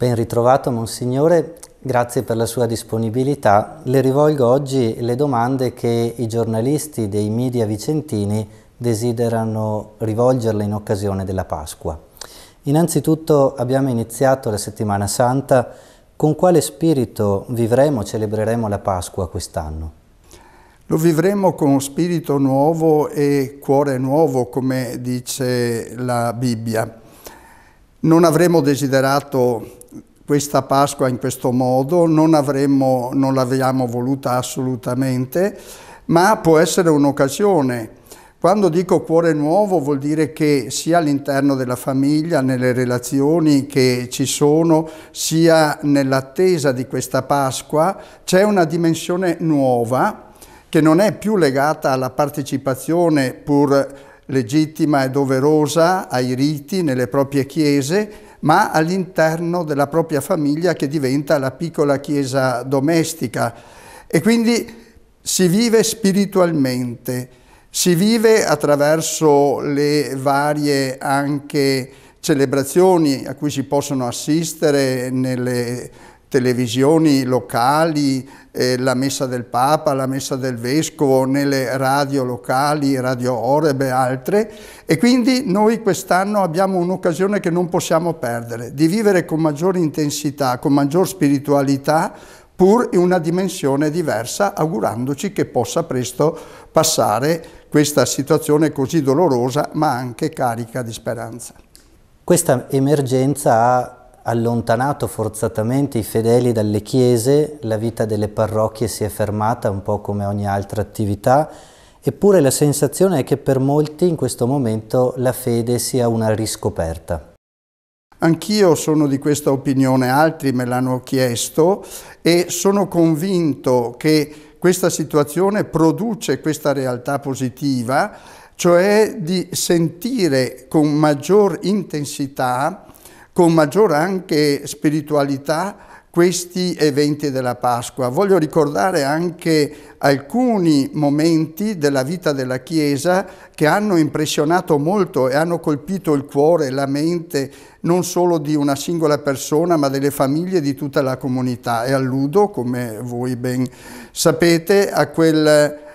Ben ritrovato Monsignore, grazie per la sua disponibilità. Le rivolgo oggi le domande che i giornalisti dei media vicentini desiderano rivolgerle in occasione della Pasqua. Innanzitutto abbiamo iniziato la settimana santa, con quale spirito vivremo, celebreremo la Pasqua quest'anno? Lo vivremo con spirito nuovo e cuore nuovo, come dice la Bibbia. Non avremmo desiderato questa Pasqua in questo modo, non, avremmo, non l'abbiamo voluta assolutamente, ma può essere un'occasione. Quando dico cuore nuovo vuol dire che sia all'interno della famiglia, nelle relazioni che ci sono, sia nell'attesa di questa Pasqua, c'è una dimensione nuova che non è più legata alla partecipazione pur legittima e doverosa ai riti nelle proprie chiese, ma all'interno della propria famiglia che diventa la piccola chiesa domestica. E quindi si vive spiritualmente, si vive attraverso le varie anche celebrazioni a cui si possono assistere nelle televisioni locali, eh, la messa del Papa, la messa del Vescovo, nelle radio locali, Radio Oreb e altre. E quindi noi quest'anno abbiamo un'occasione che non possiamo perdere, di vivere con maggior intensità, con maggior spiritualità, pur in una dimensione diversa, augurandoci che possa presto passare questa situazione così dolorosa, ma anche carica di speranza. Questa emergenza ha allontanato forzatamente i fedeli dalle chiese, la vita delle parrocchie si è fermata un po' come ogni altra attività, eppure la sensazione è che per molti in questo momento la fede sia una riscoperta. Anch'io sono di questa opinione, altri me l'hanno chiesto e sono convinto che questa situazione produce questa realtà positiva, cioè di sentire con maggior intensità con maggior anche spiritualità questi eventi della Pasqua. Voglio ricordare anche alcuni momenti della vita della Chiesa che hanno impressionato molto e hanno colpito il cuore e la mente non solo di una singola persona ma delle famiglie di tutta la comunità. E alludo, come voi ben sapete, a quel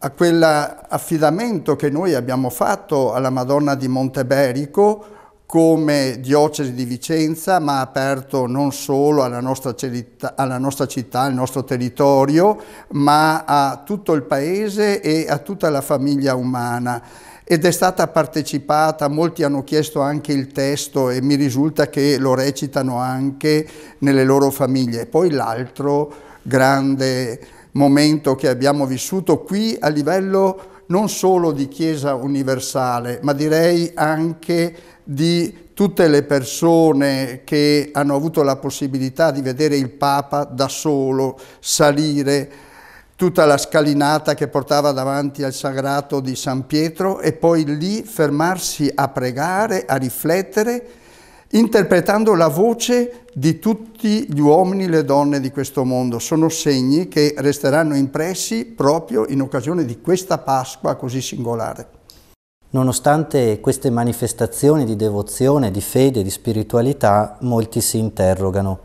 a quell'affidamento che noi abbiamo fatto alla Madonna di Monteberico, come diocesi di Vicenza, ma aperto non solo alla nostra, città, alla nostra, città, al nostro territorio, ma a tutto il paese e a tutta la famiglia umana. Ed è stata partecipata, molti hanno chiesto anche il testo e mi risulta che lo recitano anche nelle loro famiglie. Poi l'altro grande momento che abbiamo vissuto qui a livello non solo di Chiesa universale, ma direi anche di tutte le persone che hanno avuto la possibilità di vedere il Papa da solo salire tutta la scalinata che portava davanti al sagrato di San Pietro e poi lì fermarsi a pregare, a riflettere, interpretando la voce di tutti gli uomini e le donne di questo mondo. Sono segni che resteranno impressi proprio in occasione di questa Pasqua così singolare. Nonostante queste manifestazioni di devozione, di fede, di spiritualità, molti si interrogano.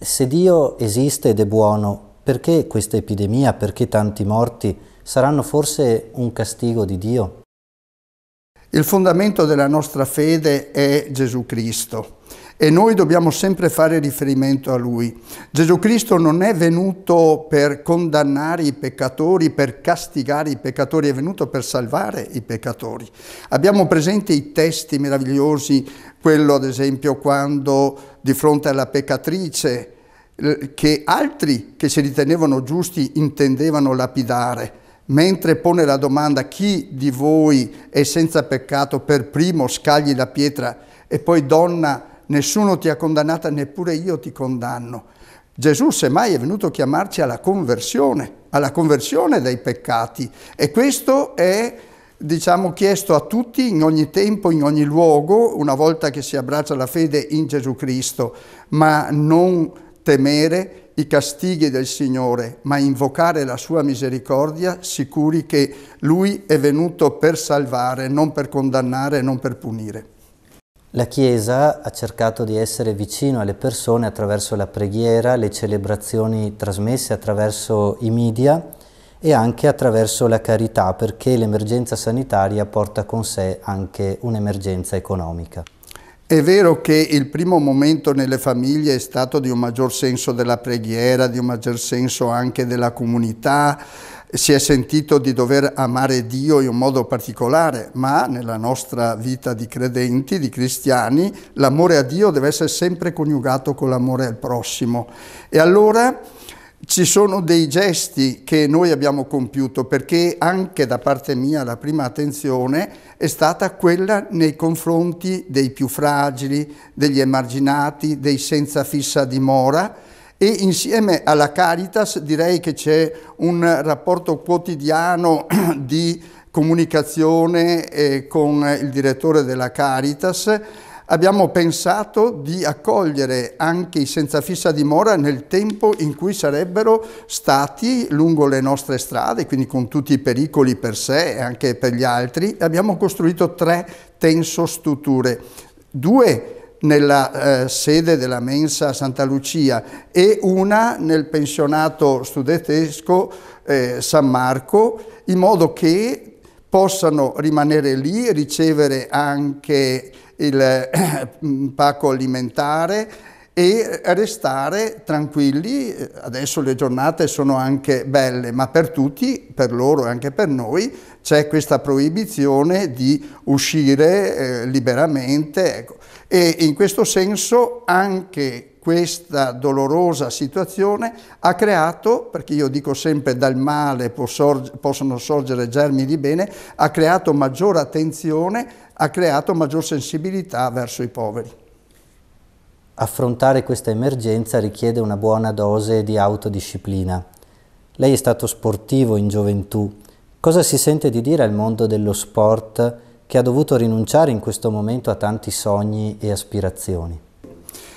Se Dio esiste ed è buono, perché questa epidemia, perché tanti morti? Saranno forse un castigo di Dio? Il fondamento della nostra fede è Gesù Cristo e noi dobbiamo sempre fare riferimento a lui. Gesù Cristo non è venuto per condannare i peccatori, per castigare i peccatori, è venuto per salvare i peccatori. Abbiamo presente i testi meravigliosi, quello ad esempio quando di fronte alla peccatrice che altri che si ritenevano giusti intendevano lapidare, mentre pone la domanda chi di voi è senza peccato per primo scagli la pietra e poi donna nessuno ti ha condannata, neppure io ti condanno. Gesù semmai è venuto a chiamarci alla conversione, alla conversione dai peccati e questo è diciamo chiesto a tutti in ogni tempo, in ogni luogo, una volta che si abbraccia la fede in Gesù Cristo, ma non temere i castighi del Signore, ma invocare la sua misericordia, sicuri che Lui è venuto per salvare, non per condannare, non per punire. La Chiesa ha cercato di essere vicino alle persone attraverso la preghiera, le celebrazioni trasmesse attraverso i media e anche attraverso la carità perché l'emergenza sanitaria porta con sé anche un'emergenza economica. È vero che il primo momento nelle famiglie è stato di un maggior senso della preghiera, di un maggior senso anche della comunità, si è sentito di dover amare Dio in un modo particolare, ma nella nostra vita di credenti, di cristiani, l'amore a Dio deve essere sempre coniugato con l'amore al prossimo. E allora ci sono dei gesti che noi abbiamo compiuto perché anche da parte mia la prima attenzione è stata quella nei confronti dei più fragili, degli emarginati, dei senza fissa dimora, e insieme alla Caritas direi che c'è un rapporto quotidiano di comunicazione eh, con il direttore della Caritas abbiamo pensato di accogliere anche i senza fissa dimora nel tempo in cui sarebbero stati lungo le nostre strade, quindi con tutti i pericoli per sé e anche per gli altri. Abbiamo costruito tre tensostrutture, due nella eh, sede della mensa Santa Lucia e una nel pensionato studentesco eh, San Marco, in modo che possano rimanere lì, ricevere anche il eh, pacco alimentare, e restare tranquilli, adesso le giornate sono anche belle, ma per tutti, per loro e anche per noi, c'è questa proibizione di uscire eh, liberamente. Ecco. E in questo senso anche questa dolorosa situazione ha creato, perché io dico sempre dal male sorg possono sorgere germi di bene, ha creato maggiore attenzione, ha creato maggior sensibilità verso i poveri affrontare questa emergenza richiede una buona dose di autodisciplina. Lei è stato sportivo in gioventù. Cosa si sente di dire al mondo dello sport che ha dovuto rinunciare in questo momento a tanti sogni e aspirazioni?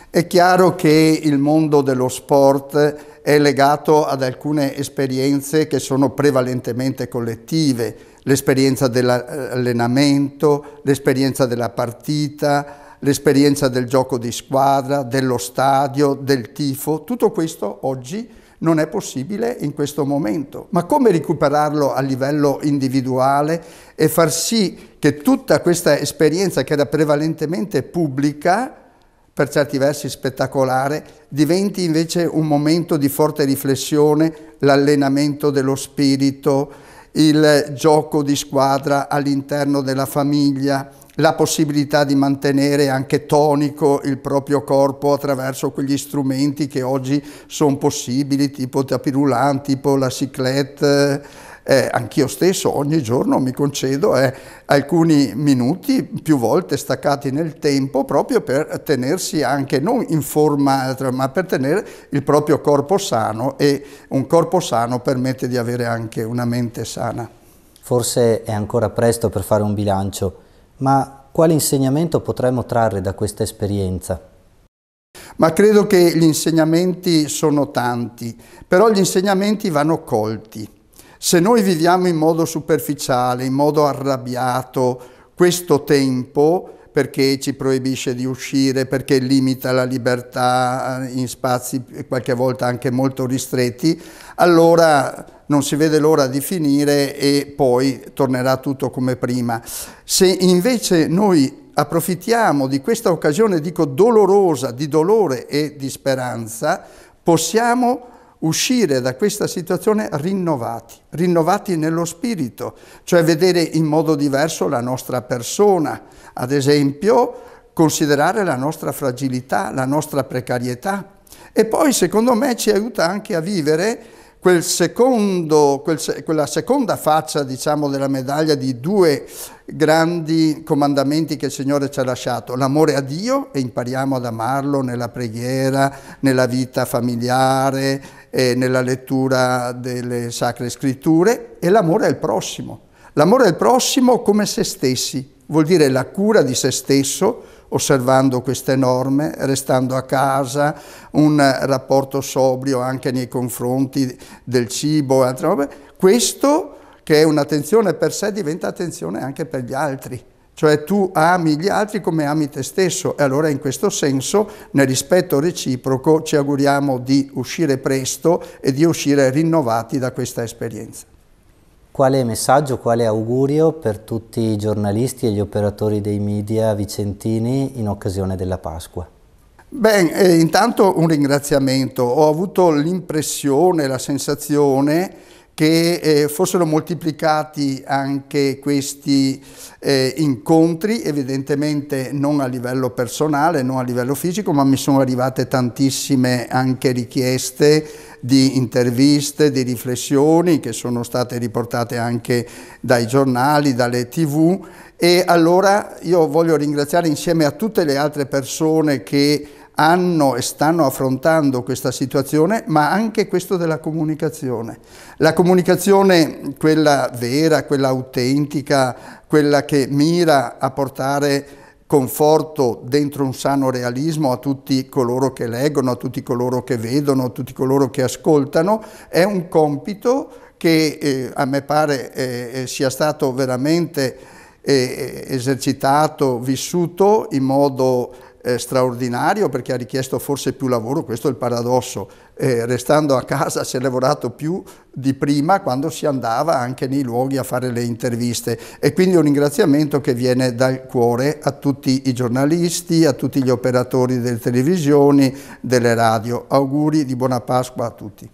È chiaro che il mondo dello sport è legato ad alcune esperienze che sono prevalentemente collettive, l'esperienza dell'allenamento, l'esperienza della partita, l'esperienza del gioco di squadra, dello stadio, del tifo, tutto questo oggi non è possibile in questo momento. Ma come recuperarlo a livello individuale e far sì che tutta questa esperienza che era prevalentemente pubblica, per certi versi spettacolare, diventi invece un momento di forte riflessione, l'allenamento dello spirito, il gioco di squadra all'interno della famiglia, la possibilità di mantenere anche tonico il proprio corpo attraverso quegli strumenti che oggi sono possibili, tipo tapirulan, tipo la ciclette. Eh, anch'io stesso ogni giorno mi concedo eh, alcuni minuti più volte staccati nel tempo proprio per tenersi anche non in forma ma per tenere il proprio corpo sano e un corpo sano permette di avere anche una mente sana. Forse è ancora presto per fare un bilancio, ma quale insegnamento potremmo trarre da questa esperienza? Ma credo che gli insegnamenti sono tanti, però gli insegnamenti vanno colti. Se noi viviamo in modo superficiale, in modo arrabbiato questo tempo, perché ci proibisce di uscire, perché limita la libertà eh, in spazi qualche volta anche molto ristretti, allora non si vede l'ora di finire e poi tornerà tutto come prima. Se invece noi approfittiamo di questa occasione, dico dolorosa, di dolore e di speranza, possiamo uscire da questa situazione rinnovati, rinnovati nello spirito, cioè vedere in modo diverso la nostra persona, ad esempio considerare la nostra fragilità, la nostra precarietà. E poi secondo me ci aiuta anche a vivere quel secondo, quel, quella seconda faccia diciamo, della medaglia di due grandi comandamenti che il Signore ci ha lasciato, l'amore a Dio e impariamo ad amarlo nella preghiera, nella vita familiare eh, nella lettura delle sacre scritture, è l'amore al prossimo. L'amore al prossimo come se stessi, vuol dire la cura di se stesso, osservando queste norme, restando a casa, un rapporto sobrio anche nei confronti del cibo e altre robe. Questo che è un'attenzione per sé diventa attenzione anche per gli altri. Cioè tu ami gli altri come ami te stesso e allora in questo senso, nel rispetto reciproco, ci auguriamo di uscire presto e di uscire rinnovati da questa esperienza. Quale messaggio, quale augurio per tutti i giornalisti e gli operatori dei media vicentini in occasione della Pasqua? Beh, eh, intanto un ringraziamento. Ho avuto l'impressione, la sensazione che eh, fossero moltiplicati anche questi eh, incontri, evidentemente non a livello personale, non a livello fisico, ma mi sono arrivate tantissime anche richieste di interviste, di riflessioni che sono state riportate anche dai giornali, dalle tv e allora io voglio ringraziare insieme a tutte le altre persone che hanno e stanno affrontando questa situazione, ma anche questo della comunicazione. La comunicazione, quella vera, quella autentica, quella che mira a portare conforto dentro un sano realismo a tutti coloro che leggono, a tutti coloro che vedono, a tutti coloro che ascoltano, è un compito che eh, a me pare eh, eh sia stato veramente eh, eh, esercitato, vissuto in modo eh, straordinario perché ha richiesto forse più lavoro, questo è il paradosso, eh, restando a casa si è lavorato più di prima quando si andava anche nei luoghi a fare le interviste e quindi un ringraziamento che viene dal cuore a tutti i giornalisti, a tutti gli operatori delle televisioni, delle radio. Auguri di buona Pasqua a tutti.